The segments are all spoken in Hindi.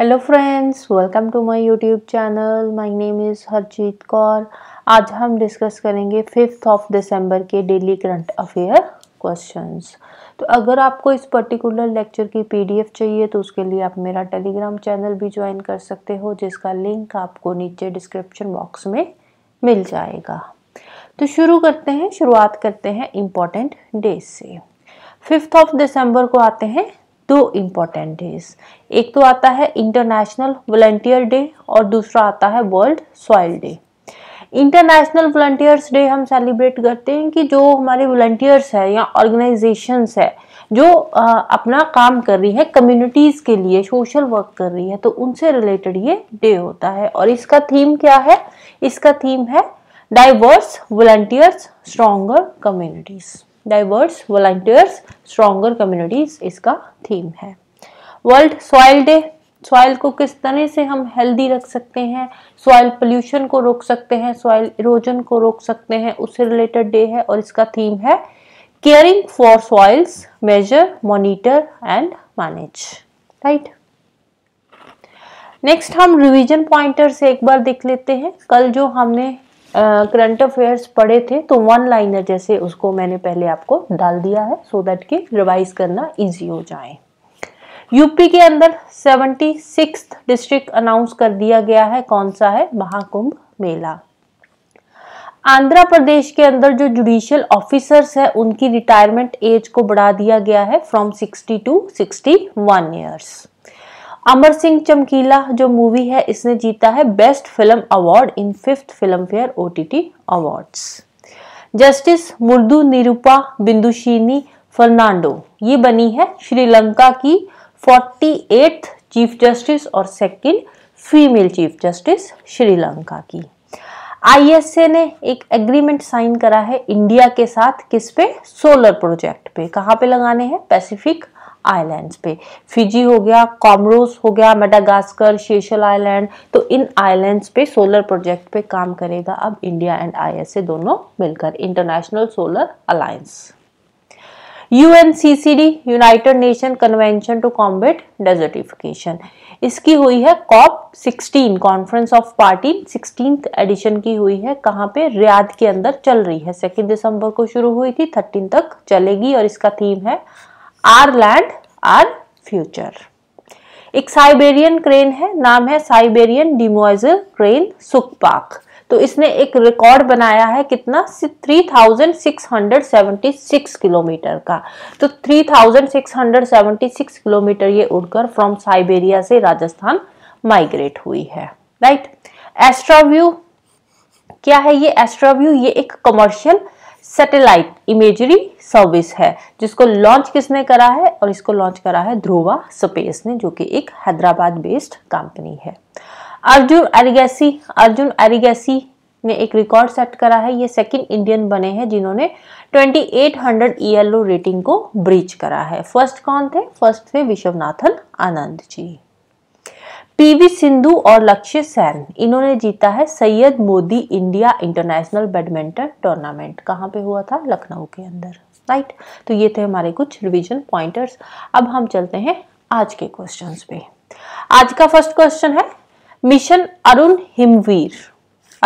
Hello friends welcome to my YouTube channel my name is Harjeet Kaur आज हम डिस्कस करेंगे फिफ्थ ऑफ दिसंबर के डेली करंट अफेयर क्वेश्चंस तो अगर आपको इस पर्टिकुलर लेक्चर की पीडीएफ चाहिए तो उसके लिए आप मेरा टेलीग्राम चैनल भी ज्वाइन कर सकते हो जिसका लिंक आपको नीचे डिस्क्रिप्शन बॉक्स में मिल जाएगा तो शुरू करते हैं शुरुआत करते हैं इम्पॉर्टेंट डे से फिफ्थ ऑफ दिसंबर को आते हैं दो इम्पॉर्टेंट डेज एक तो आता है इंटरनेशनल वॉल्टियर डे और दूसरा आता है world soil day international volunteers day हम सेलिब्रेट करते हैं कि जो हमारे वॉल्टियर्स है या ऑर्गेनाइजेशंस है जो आ, अपना काम कर रही है कम्युनिटीज़ के लिए सोशल वर्क कर रही है तो उनसे रिलेटेड ये डे होता है और इसका थीम क्या है इसका थीम है diverse volunteers stronger communities diverse volunteers stronger communities इसका थीम है वर्ल्ड सॉइल डे सॉइल को किस तरह से हम हेल्दी रख सकते हैं सॉइल पोल्यूशन को रोक सकते हैं सॉइल इरोजन को रोक सकते हैं उससे रिलेटेड डे है और इसका थीम है caring for soils measure monitor and manage right next हम रिवीजन पॉइंटर से एक बार देख लेते हैं कल जो हमने करंट अफेयर्स पढ़े थे तो वन लाइनर जैसे उसको मैंने पहले आपको डाल दिया है सो दैट कि रिवाइज करना इजी हो जाए यूपी के अंदर सेवेंटी सिक्स डिस्ट्रिक्ट अनाउंस कर दिया गया है कौन सा है महाकुंभ मेला आंध्र प्रदेश के अंदर जो जुडिशियल ऑफिसर्स है उनकी रिटायरमेंट एज को बढ़ा दिया गया है from sixty to sixty one years Amar Singh Chamkila जो मूवी है इसने जीता है best film award in fifth Filmfare o awards justice Murdu Nirupa Bindushini Fernando ये बनी है श्रीलंका की फोर्टी एट्थ चीफ जस्टिस और second female chief justice Sri Lanka की आईएसए ने एक एग्रीमेंट साइन करा है इंडिया के साथ किस पे सोलर प्रोजेक्ट पे कहाँ पे लगाने हैं पैसिफिक आइलैंड्स पे फिजी हो गया कॉमरोस हो गया मेडागास्कर शेषल आइलैंड तो इन आइलैंड्स पे सोलर प्रोजेक्ट पे काम करेगा अब इंडिया एंड आईएसए दोनों मिलकर international solar alliance UNCCD United Nation convention to combat desertification इसकी हुई है COP 16 conference of party sixteen edition की हुई है कहाँ पे रियाद के अंदर चल रही है सेकेंड दिसंबर को शुरू हुई थी थर्टीन तक चलेगी और इसका थीम है आर लैंड आर फ्यूचर एक साइबेरियन क्रेन है नाम है साइबेरियन डिमोइजल क्रेन सुखपाक तो इसने एक रिकॉर्ड बनाया है कितना 3676 किलोमीटर का तो 3676 किलोमीटर ये उड़कर फ्रॉम साइबेरिया से राजस्थान माइग्रेट हुई है राइट एस्ट्राव्यू क्या है ये एस्ट्राव्यू ये एक कमर्शियल सैटेलाइट इमेजरी सर्विस है जिसको लॉन्च किसने करा है और इसको लॉन्च करा है ध्रुवा स्पेस ने जो कि एक हैदराबाद बेस्ड कंपनी है अर्जुन एरिगेसी अर्जुन एरिगेसी ने एक रिकॉर्ड सेट करा है ये सेकंड इंडियन बने हैं जिन्होंने 2800 ईएलओ रेटिंग को ब्रीच करा है फर्स्ट कौन थे फर्स्ट थे विश्वनाथन आनंद जी पीवी सिंधु और लक्ष्य सैन इन्होंने जीता है Syed Modi India international badminton tournament कहाँ पे हुआ था लखनऊ के अंदर राइट तो ये थे हमारे कुछ रिवीजन पॉइंटर्स अब हम चलते हैं आज के क्वेश्चंस पे आज का फर्स्ट क्वेश्चन है mission Arun Himveer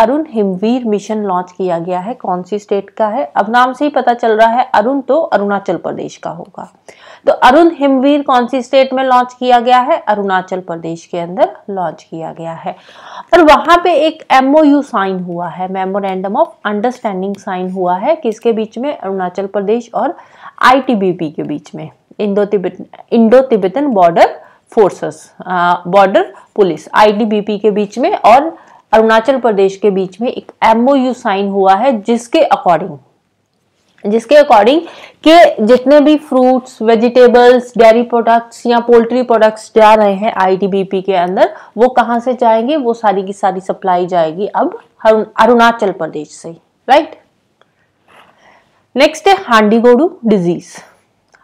Arun Himveer mission launch किया गया है कौन सी स्टेट का है अब नाम से ही पता चल रहा है अरुण तो अरुणाचल प्रदेश का होगा तो अरुण हिमवीर कौन सी स्टेट में लॉन्च किया गया है अरुणाचल प्रदेश के अंदर लॉन्च किया गया है और वहां पे एक एमओयू साइन हुआ है मेमोरेंडम ऑफ अंडरस्टैंडिंग साइन हुआ है किसके बीच में अरुणाचल प्रदेश और आईटीबीपी के बीच में Indo Tibet Indo Tibetan border forces border police ITBP के बीच में और अरुणाचल प्रदेश के बीच में एक एमओयू साइन हुआ है जिसके अकॉर्डिंग जिसके अकॉर्डिंग के जितने भी फ्रूट्स वेजिटेबल्स डेयरी प्रोडक्ट्स या पोल्ट्री प्रोडक्ट्स जा रहे हैं आईटीबीपी के अंदर वो कहाँ से जाएंगे वो सारी की सारी सप्लाई जाएगी अब अरुणाचल प्रदेश से राइट नेक्स्ट है हांडीगोडू डिजीज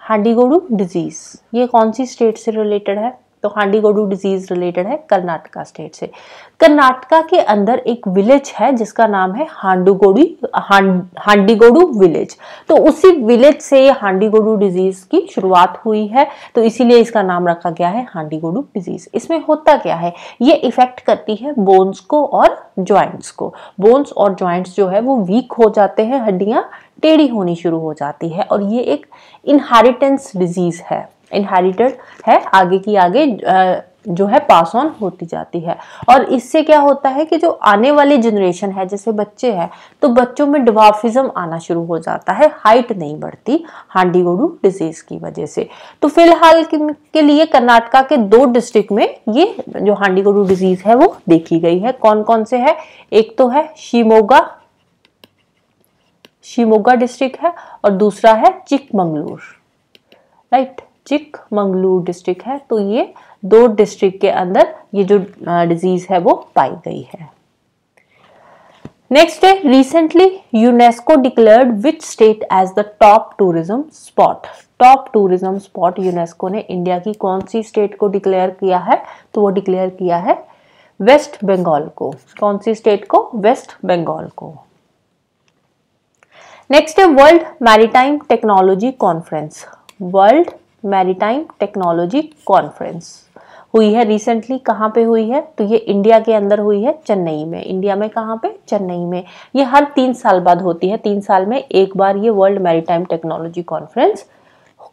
हांडीगोडू डिजीज ये कौन सी स्टेट से रिलेटेड है तो हांडीगोडू डिजीज रिलेटेड है कर्नाटका स्टेट से कर्नाटका के अंदर एक विलेज है जिसका नाम है हांडूगोडी हांडीगोडू विलेज तो उसी विलेज से हांडीगोडू डिजीज की शुरुआत हुई है तो इसीलिए इसका नाम रखा गया है हांडीगोडू डिजीज इसमें होता क्या है ये इफेक्ट करती है बोन्स को और ज्वाइंट्स को बोन्स और ज्वाइंट्स जो है वो वीक हो जाते हैं हड्डियाँ टेढ़ी होनी शुरू हो जाती है और ये एक इनहारिटेंस डिजीज है इनहेरिटेड है आगे की आगे जो है पास ऑन होती जाती है और इससे क्या होता है कि जो आने वाली जनरेशन है जैसे बच्चे हैं तो बच्चों में डिवाफिज्म आना शुरू हो जाता है हाइट नहीं बढ़ती हांडी गोडू डिजीज की वजह से तो फिलहाल के लिए कर्नाटका के दो डिस्ट्रिक्ट में ये जो हांडी गोडू डिजीज है वो देखी गई है कौन कौन से है एक तो है शिमोगा शिमोगा डिस्ट्रिक्ट है और दूसरा है चिकमंगलूर राइट चिकमंगलूर डिस्ट्रिक्ट है तो ये दो डिस्ट्रिक्ट के अंदर ये जो डिजीज है वो पाई गई है नेक्स्ट है recently UNESCO declared which state as the top tourism spot top tourism spot UNESCO ने इंडिया की कौन सी स्टेट को डिक्लेयर किया है तो वो डिक्लेयर किया है वेस्ट बंगाल को कौन सी स्टेट को वेस्ट बंगाल को नेक्स्ट है world maritime technology conference world maritime technology conference हुई है रिसेंटली कहाँ पे हुई है तो ये इंडिया के अंदर हुई है चेन्नई में इंडिया में कहाँ पे चेन्नई में ये हर तीन साल बाद होती है तीन साल में एक बार ये world maritime technology conference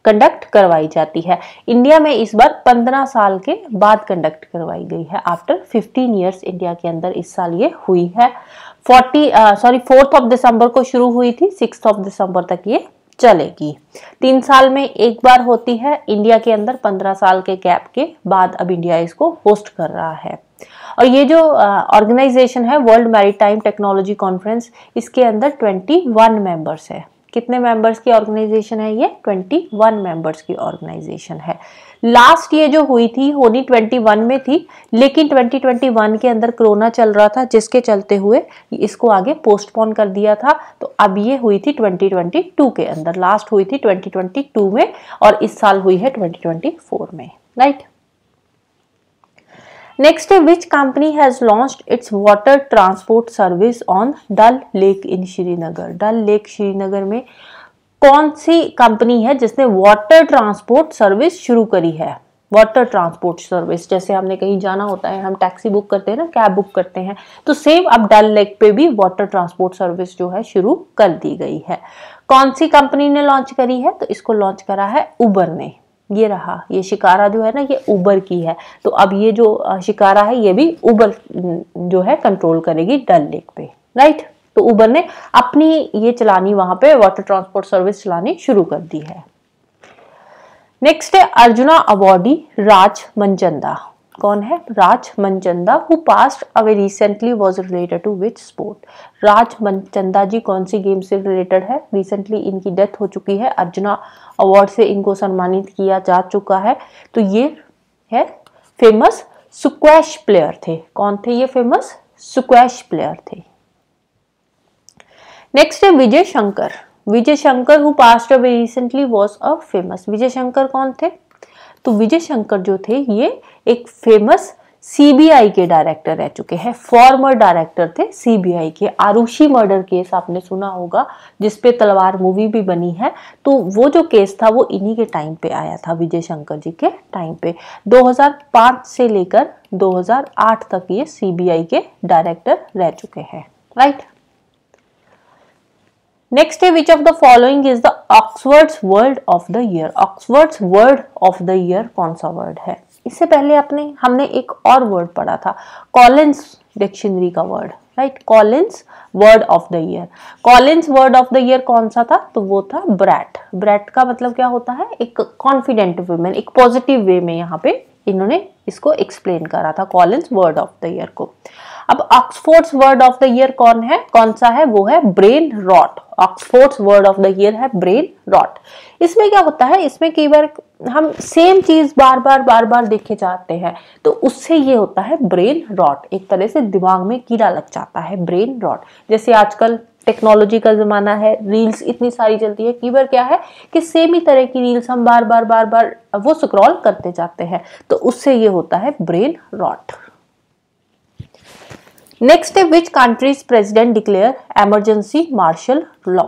conduct करवाई जाती है इंडिया में इस बार पंद्रह साल के बाद कंडक्ट करवाई गई है आफ्टर फिफ्टीन ईयर्स इंडिया के अंदर इस साल ये हुई है forty sorry fourth of December को शुरू हुई थी सिक्स ऑफ दिसंबर तक ये चलेगी तीन साल में एक बार होती है इंडिया के अंदर पंद्रह साल के गैप के बाद अब इंडिया इसको होस्ट कर रहा है और ये जो ऑर्गेनाइजेशन है वर्ल्ड मैरीटाइम टेक्नोलॉजी कॉन्फ्रेंस इसके अंदर ट्वेंटी वन मेंबर्स है कितने मेंबर्स की ऑर्गेनाइजेशन है ये 21 मेंबर्स की ऑर्गेनाइजेशन है लास्ट ये जो हुई थी होनी 21 में थी लेकिन 2021 के अंदर कोरोना चल रहा था जिसके चलते हुए इसको आगे पोस्टपोन कर दिया था तो अब ये हुई थी 2022 के अंदर लास्ट हुई थी 2022 में और इस साल हुई है 2024 में राइट right? है which company has launch its water transport service on Dal lake in Srinagar Dal lake Srinagar में कौन सी कंपनी है जिसने वाटर ट्रांसपोर्ट सर्विस शुरू करी है वाटर ट्रांसपोर्ट सर्विस जैसे हमने कहीं जाना होता है हम टैक्सी बुक करते हैं ना कैब बुक करते हैं तो सेम अब डल लेक पे भी वाटर ट्रांसपोर्ट सर्विस जो है शुरू कर दी गई है कौन सी कंपनी ने लॉन्च करी है तो इसको लॉन्च करा है उबर ने ये रहा ये शिकारा जो है ना ये उबर की है तो अब ये जो शिकारा है ये भी उबर जो है कंट्रोल करेगी डल लेक पे राइट तो उबर ने अपनी ये चलानी वहां पे वाटर ट्रांसपोर्ट सर्विस चलानी शुरू कर दी है नेक्स्ट है अर्जुना अवॉर्डी राज मंचंदा कौन है Raj Manchanda who passed away recently was related to which sport Raj Manchanda ji कौन सी गेम से रिलेटेड है रिसेंटली इनकी डेथ हो चुकी है अर्जुना अवार्ड से इनको सम्मानित किया जा चुका है तो ये है फेमस सुक्वैश प्लेयर थे कौन थे ये फेमस सुक्वैश प्लेयर थे नेक्स्ट है Vijay Shankar Vijay Shankar who passed away recently was a famous Vijay Shankar कौन थे तो विजय शंकर जो थे ये एक फेमस सीबीआई के डायरेक्टर रह चुके हैं फॉर्मर डायरेक्टर थे सीबीआई के आरुषि मर्डर केस आपने सुना होगा जिसपे तलवार मूवी भी बनी है तो वो जो केस था वो इन्हीं के टाइम पे आया था विजय शंकर जी के टाइम पे 2005 से लेकर 2008 तक ये सीबीआई के डायरेक्टर रह चुके हैं राइट नेक्स्ट है which of the following is the Oxford's word of the year Oxford's word of the year कौन सा वर्ड है इससे पहले अपने हमने एक और वर्ड पढ़ा था कॉलिन्स डिक्शनरी का word right Collins word of the year Collins word of the year कौन सा था तो वो था ब्रैट ब्रैट का मतलब क्या होता है एक कॉन्फिडेंट वुमेन एक पॉजिटिव वे में यहाँ पे इन्होंने इसको एक्सप्लेन करा था Collins word of the year को अब Oxford's word of the year कौन है कौन सा है वो है brain rot Oxford's word of the year है ब्रेन रॉट इसमें क्या होता है इसमें कई बार हम सेम चीज बार बार बार बार देखे जाते हैं तो उससे ये होता है ब्रेन रॉट एक तरह से दिमाग में कीड़ा लग जाता है ब्रेन रॉट जैसे आजकल टेक्नोलॉजी का ज़माना है रील्स इतनी सारी चलती है कई बार क्या है कि सेम ही तरह की रील्स हम बार बार बार बार वो स्क्रॉल करते जाते हैं तो उससे ये होता है ब्रेन रॉट नेक्स्ट है which country's president declare emergency martial law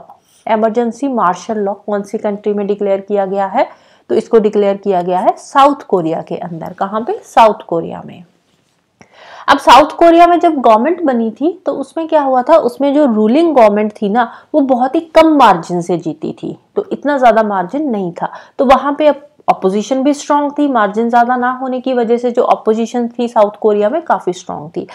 emergency martial law कौन सी कंट्री में डिक्लेयर किया गया है तो इसको डिक्लेयर किया गया है साउथ कोरिया के अंदर कहाँ पे साउथ कोरिया में अब साउथ कोरिया में जब गवर्नमेंट बनी थी तो उसमें क्या हुआ था उसमें जो रूलिंग गवर्नमेंट थी ना वो बहुत ही कम मार्जिन से जीती थी तो इतना ज़्यादा मार्जिन नहीं था तो वहां पे अब अपोजिशन भी स्ट्रांग थी मार्जिन ज़्यादा ना होने की वजह से जो अपोजिशन थी साउथ कोरिया में काफ़ी स्ट्रांग थी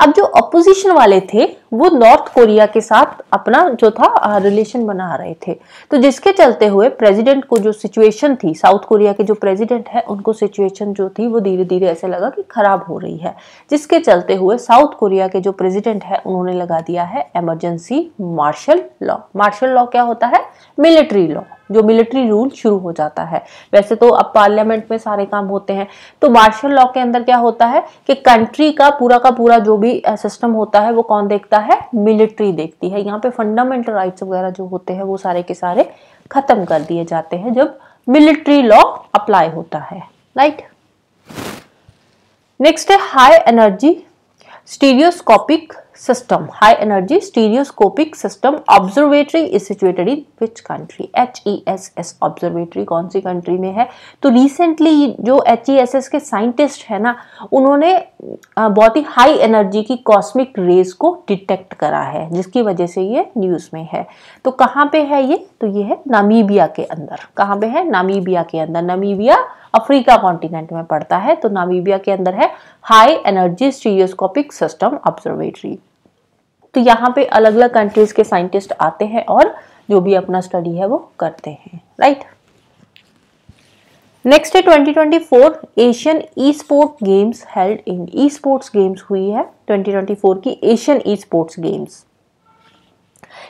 अब जो अपोजिशन वाले थे वो नॉर्थ कोरिया के साथ अपना जो था रिलेशन बना रहे थे तो जिसके चलते हुए प्रेसिडेंट को जो सिचुएशन थी साउथ कोरिया के जो प्रेसिडेंट है उनको सिचुएशन जो थी वो धीरे धीरे ऐसे लगा कि खराब हो रही है जिसके चलते हुए साउथ कोरिया के जो प्रेसिडेंट है उन्होंने लगा दिया है emergency martial law martial law क्या होता है मिलिट्री लॉ जो मिलिट्री रूल शुरू हो जाता है वैसे तो अब पार्लियामेंट में सारे काम होते हैं तो मार्शल लॉ के अंदर क्या होता है कि कंट्री का पूरा का पूरा जो भी सिस्टम होता है वो कौन देखता है मिलिट्री देखती है यहाँ पे फंडामेंटल राइट्स वगैरह जो होते हैं वो सारे के सारे खत्म कर दिए जाते हैं जब मिलिट्री लॉ अप्लाई होता है राइट नेक्स्ट है high energy stereoscopic system high energy stereoscopic system observatory is situated in which country HESS observatory कौन सी कंट्री में है तो रिसेंटली जो HESS के साइंटिस्ट है ना उन्होंने बहुत ही हाई एनर्जी की कॉस्मिक रेज को डिटेक्ट करा है जिसकी वजह से ये न्यूज़ में है तो कहाँ पे है ये तो ये है नामीबिया के अंदर कहाँ पे है नामीबिया के अंदर नामीबिया अफ्रीका कॉन्टिनेंट में पड़ता है तो नामीबिया के अंदर है high energy stereoscopic system observatory तो यहाँ पे अलग अलग कंट्रीज के साइंटिस्ट आते हैं और जो भी अपना स्टडी है वो करते हैं राइट नेक्स्ट है 2024 Asian e sport games held in e sports games हुई है 2024 की Asian e sports games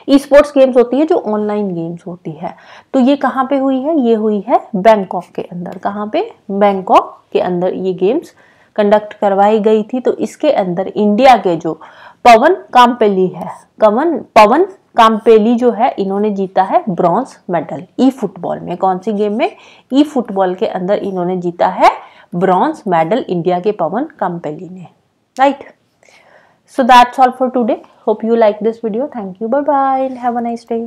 e sports games होती है जो ऑनलाइन गेम्स होती है तो ये कहाँ पे हुई है ये हुई है बैंकॉक के अंदर कहाँ पे बैंकॉक के अंदर ये गेम्स कंडक्ट करवाई गई थी तो इसके अंदर इंडिया के जो पवन काम्पेली है कवन पवन कामपेली जो है इन्होंने जीता है ब्रॉन्ज मेडल ई फुटबॉल में कौन सी गेम में ई फुटबॉल के अंदर इन्होंने जीता है ब्रॉन्ज मेडल इंडिया के पवन काम्पेली ने right so that's all for today hope you like this video thank you bye bye have a nice day